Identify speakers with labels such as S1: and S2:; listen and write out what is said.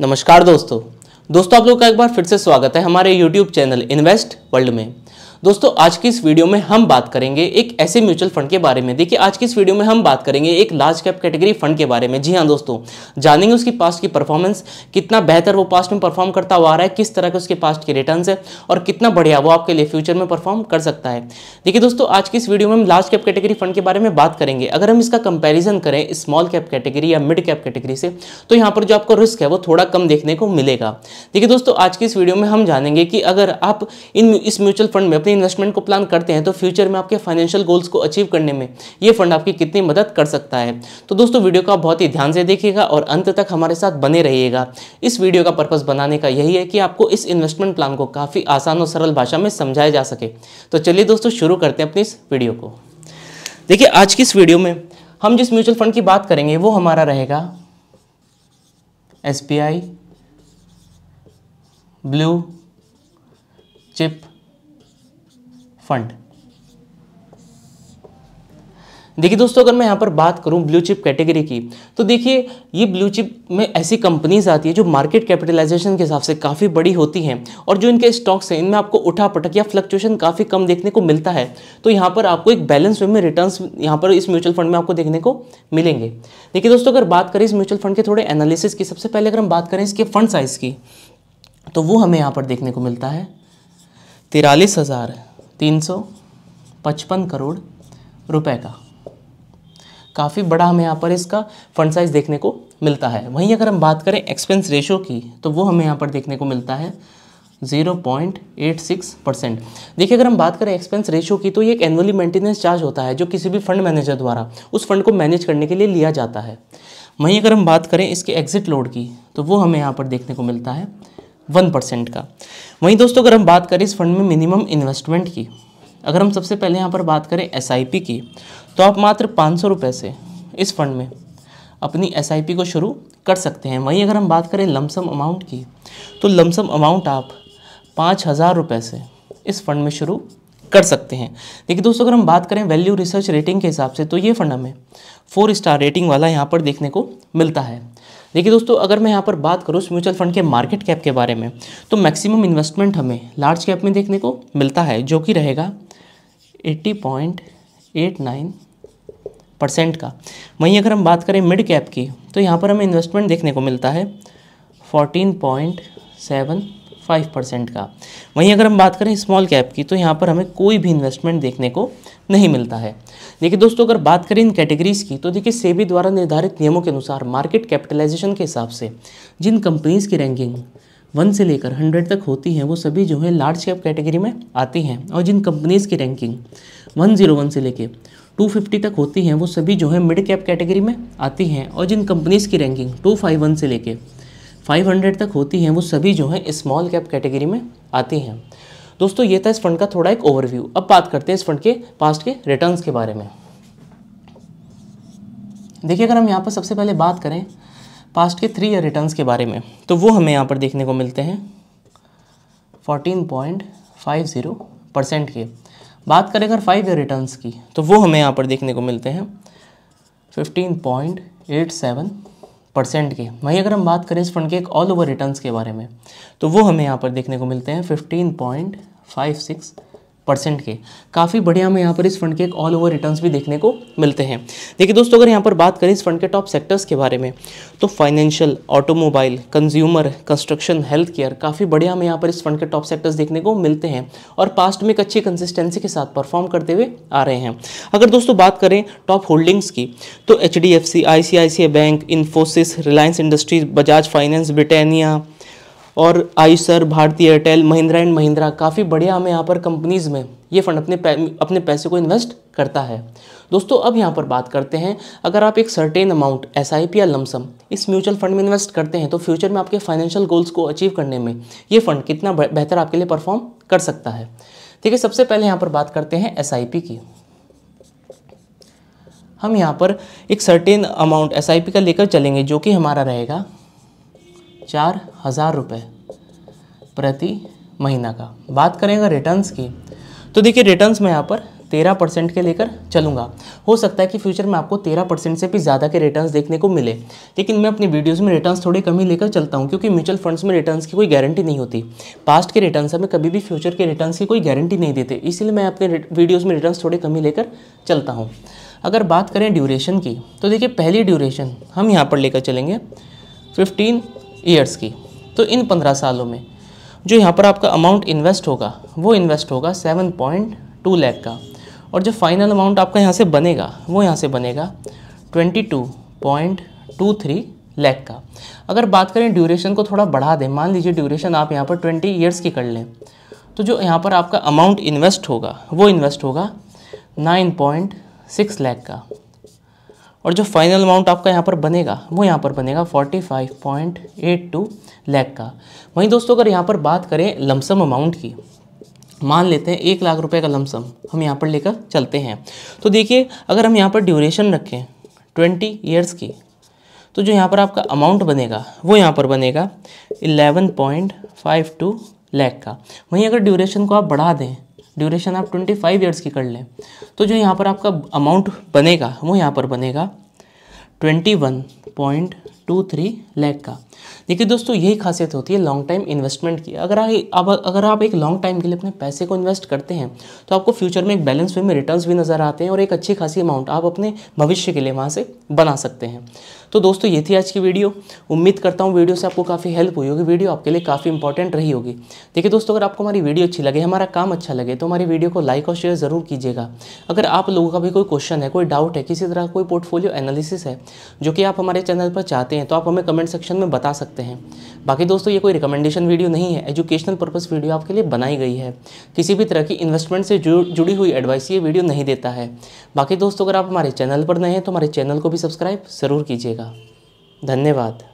S1: नमस्कार दोस्तों दोस्तों आप लोग का एक बार फिर से स्वागत है हमारे YouTube चैनल इन्वेस्ट वर्ल्ड में दोस्तों आज की इस वीडियो में हम बात करेंगे एक ऐसे म्यूचुअल फंड के बारे में देखिए आज की इस वीडियो में हम बात करेंगे एक लार्ज कैप कैटेगरी फंड के बारे में जी हाँ दोस्तों जानेंगे उसकी पास्ट की परफॉर्मेंस कितना बेहतर वो पास्ट में परफॉर्म करता हुआ रहा है किस तरह के उसके पास्ट के रिटर्न है और कितना बढ़िया वो आपके लिए फ्यूचर में परफॉर्म कर सकता है देखिए दोस्तों आज की इस वीडियो में हम लार्ज कैप कैटेगरी फंड के बारे में बात करेंगे अगर हम इसका कंपेरिजन करें स्मॉल कैप कैटेगरी या मिड कैप कैटेगरी से तो यहाँ पर जो आपको रिस्क है वो थोड़ा कम देखने को मिलेगा देखिए दोस्तों आज की इस वीडियो में हम जानेंगे कि अगर आप इन इस म्यूचुअल फंड में अपनी इन्वेस्टमेंट को प्लान करते हैं तो फ्यूचर में आपके फाइनेंशियल गोल्स को अचीव करने में ये फंड आपकी कितनी मदद कर सकता है तो दोस्तों वीडियो को आप बहुत ही ध्यान से देखिएगा और अंत तक हमारे साथ बने रहिएगा इस वीडियो का पर्पज़ बनाने का यही है कि आपको इस इन्वेस्टमेंट प्लान को काफ़ी आसान और सरल भाषा में समझाया जा सके तो चलिए दोस्तों शुरू करते हैं अपनी इस वीडियो को देखिए आज की इस वीडियो में हम जिस म्यूचुअल फंड की बात करेंगे वो हमारा रहेगा एस ब्लू चिप फंड देखिए दोस्तों अगर मैं यहाँ पर बात करूँ ब्लू चिप कैटेगरी की तो देखिए ये ब्लू चिप में ऐसी कंपनीज आती है जो मार्केट कैपिटलाइजेशन के हिसाब से काफ़ी बड़ी होती हैं और जो इनके स्टॉक्स हैं इनमें आपको उठा पटक या फ्लक्चुएशन काफ़ी कम देखने को मिलता है तो यहाँ पर आपको एक बैलेंस वे में रिटर्न यहाँ पर इस म्यूचुअल फंड में आपको देखने को मिलेंगे देखिए दोस्तों अगर बात करें इस म्यूचुअल फंड के थोड़े एनालिसिस की सबसे पहले अगर हम बात करें इसके फंड साइज़ की तो वो हमें यहाँ पर देखने को मिलता है तिरालीस हज़ार तीन सौ पचपन करोड़ रुपए का काफ़ी बड़ा हमें यहाँ पर इसका फंड साइज देखने को मिलता है वहीं अगर हम बात करें एक्सपेंस रेशो की तो वो हमें यहाँ पर देखने को मिलता है zero point eight six percent देखिए अगर हम बात करें एक्सपेंस रेशो की तो ये एक एनुअली मेंटेनेंस चार्ज होता है जो किसी भी फंड मैनेजर द्वारा उस फंड को मैनेज करने के लिए लिया जाता है वहीं अगर हम बात करें इसके एग्जिट लोड की तो वो हमें यहाँ पर देखने को मिलता है वन परसेंट का वहीं दोस्तों अगर हम बात करें इस फंड में मिनिमम इन्वेस्टमेंट की अगर हम सबसे पहले यहाँ पर बात करें एस की तो आप मात्र पाँच सौ रुपये से इस फंड में अपनी एस को शुरू कर सकते हैं वहीं अगर हम बात करें लमसम अमाउंट की तो लमसम अमाउंट आप पाँच हज़ार रुपये से इस फंड में शुरू कर सकते हैं देखिए दोस्तों अगर हम बात करें वैल्यू रिसर्च रेटिंग के हिसाब से तो ये फंड हमें फोर स्टार रेटिंग वाला यहाँ पर देखने को मिलता है देखिए दोस्तों अगर मैं यहाँ पर बात करूँ उस म्यूचुअल फंड के मार्केट कैप के बारे में तो मैक्सिमम इन्वेस्टमेंट हमें लार्ज कैप में देखने को मिलता है जो कि रहेगा 80.89 परसेंट का वहीं अगर हम बात करें मिड कैप की तो यहाँ पर हमें इन्वेस्टमेंट देखने को मिलता है 14.75 परसेंट का वहीं अगर हम बात करें स्मॉल कैप की तो यहाँ पर हमें कोई भी इन्वेस्टमेंट देखने को नहीं मिलता है देखिए दोस्तों अगर बात करें इन कैटेगरीज की तो देखिए सेबी द्वारा निर्धारित नियमों के अनुसार मार्केट कैपिटलाइजेशन के हिसाब से जिन कंपनीज की रैंकिंग वन से लेकर हंड्रेड तक होती हैं वो सभी जो है लार्ज कैप कैटेगरी में आती हैं और जिन कंपनीज़ की रैंकिंग वन जीरो वन से लेकर टू फिफ्टी तक होती हैं वो सभी जो है मिड कैप कैटेगरी में आती हैं और जिन कंपनीज़ की रैंकिंग टू फाइव वन से लेकर फाइव हंड्रेड तक होती हैं वो सभी जो है स्मॉल कैप कैटेगरी में आती हैं दोस्तों ये था इस फंड का थोड़ा एक ओवरव्यू अब बात करते हैं इस फंड के पास्ट के रिटर्न्स के बारे में देखिए अगर हम यहाँ पर सबसे पहले बात करें पास्ट के थ्री ईयर रिटर्न्स के बारे में तो वो हमें यहाँ पर देखने को मिलते हैं fourteen point five zero percent के बात करें अगर फाइव ईयर रिटर्न्स की तो वो हमें यहाँ पर देखने को मिलते हैं fifteen point eight seven percent की वहीं अगर हम बात करें इस फंड के एक ऑल ओवर रिटर्न्स के बारे में तो वो हमें यहाँ पर देखने को मिलते हैं fifteen point five six percent के काफ़ी बढ़िया हमें यहाँ पर इस फंड के एक ऑल ओवर रिटर्न्स भी देखने को मिलते हैं देखिए दोस्तों अगर यहाँ पर बात करें इस फंड के टॉप सेक्टर्स के बारे में तो financial automobile consumer construction health care काफ़ी बढ़िया हमें यहाँ पर इस फंड के टॉप सेक्टर्स देखने को मिलते हैं और पास्ट में एक अच्छी कंसिस्टेंसी के साथ परफॉर्म करते हुए आ रहे हैं अगर दोस्तों बात करें टॉप होल्डिंग्स की तो H D F C I C I C I Bank Infosys Reliance Industries Bajaj Finance Britannia और आईसर भारतीय एयरटेल महिंद्रा एंड महिंद्रा काफ़ी बढ़िया हमें यहाँ पर कंपनीज़ में ये फंड अपने पै, अपने पैसे को इन्वेस्ट करता है दोस्तों अब यहाँ पर बात करते हैं अगर आप एक सर्टेन अमाउंट एस या लमसम इस म्यूचुअल फंड में इन्वेस्ट करते हैं तो फ्यूचर में आपके फाइनेंशियल गोल्स को अचीव करने में ये फंड कितना बेहतर आपके लिए परफॉर्म कर सकता है ठीक है सबसे पहले यहाँ पर बात करते हैं एस की हम यहाँ पर एक सर्टेन अमाउंट एस का लेकर चलेंगे जो कि हमारा रहेगा चार हज़ार रुपये प्रति महीना का बात करें अगर रिटर्न्स की तो देखिए रिटर्न्स मैं यहाँ पर तेरह परसेंट के लेकर चलूँगा हो सकता है कि फ्यूचर में आपको तेरह परसेंट से भी ज़्यादा के रिटर्न्स देखने को मिले लेकिन मैं अपनी वीडियोस में रिटर्न्स थोड़े कम ही लेकर चलता हूँ क्योंकि म्यूचुअल फंड्स में रिटर्न्स की कोई गारंटी नहीं होती पास्ट के रिटर्न्स हमें कभी भी फ्यूचर के रिटर्न्स की कोई गारंटी नहीं देते इसलिए मैं अपने वीडियोज़ में रिटर्न्स थोड़े कम ही लेकर चलता हूँ अगर बात करें ड्यूरेशन की तो देखिए पहली ड्यूरेशन हम यहाँ पर लेकर चलेंगे फिफ्टीन ईयर्स की तो इन पंद्रह सालों में जो यहाँ पर आपका अमाउंट इन्वेस्ट होगा वो इन्वेस्ट होगा सेवन पॉइंट टू लैख का और जो फाइनल अमाउंट आपका यहाँ से बनेगा वो यहाँ से बनेगा twenty two point two three lakh का अगर बात करें ड्यूरेशन को थोड़ा बढ़ा दें मान लीजिए ड्यूरेशन आप यहाँ पर ट्वेंटी ईयर्स की कर लें तो जो यहाँ पर आपका अमाउंट इन्वेस्ट होगा वो इन्वेस्ट होगा नाइन पॉइंट सिक्स लैख का और जो फाइनल अमाउंट आपका यहाँ पर बनेगा वो यहाँ पर बनेगा 45.82 लाख का वहीं दोस्तों अगर यहाँ पर बात करें लमसम अमाउंट की मान लेते हैं एक लाख रुपए का लमसम हम यहाँ पर लेकर चलते हैं तो देखिए अगर हम यहाँ पर ड्यूरेशन रखें ट्वेंटी ईयर्स की तो जो यहाँ पर आपका अमाउंट बनेगा वो यहाँ पर बनेगा इलेवन लाख का वहीं अगर ड्यूरेशन को आप बढ़ा दें ड्यूरेशन आप ट्वेंटी फाइव ईयर्स की कर लें तो जो यहाँ पर आपका अमाउंट बनेगा वो यहाँ पर बनेगा twenty one point two three lakh का देखिए दोस्तों यही खासियत होती है लॉन्ग टाइम इन्वेस्टमेंट की अगर आप अगर आप एक लॉन्ग टाइम के लिए अपने पैसे को इन्वेस्ट करते हैं तो आपको फ्यूचर में एक बैलेंस वे में रिटर्न्स भी नज़र आते हैं और एक अच्छी खासी अमाउंट आप अपने भविष्य के लिए वहाँ से बना सकते हैं तो दोस्तों ये थी आज की वीडियो उम्मीद करता हूँ वीडियो से आपको काफ़ी हेल्प हुई होगी वीडियो आपके लिए काफ़ी इंपॉर्टेंट रही होगी देखिए दोस्तों अगर आपको हमारी वीडियो अच्छी लगे हमारा काम अच्छा लगे तो हमारी वीडियो को लाइक और शेयर ज़रूर कीजिएगा अगर आप लोगों का भी कोई क्वेश्चन है कोई डाउट है किसी तरह कोई पोर्टफोलियो एनालिसिस है जो कि आप हमारे चैनल पर चाहते हैं तो आप हमें कमेंट सेक्शन में बता बता सकते हैं बाकी दोस्तों ये कोई रिकमेंडेशन वीडियो नहीं है एजुकेशनल पर्पज़ वीडियो आपके लिए बनाई गई है किसी भी तरह की इन्वेस्टमेंट से जुड़ी हुई एडवाइस ये वीडियो नहीं देता है बाकी दोस्तों अगर आप हमारे चैनल पर नए हैं तो हमारे चैनल को भी सब्सक्राइब ज़रूर कीजिएगा धन्यवाद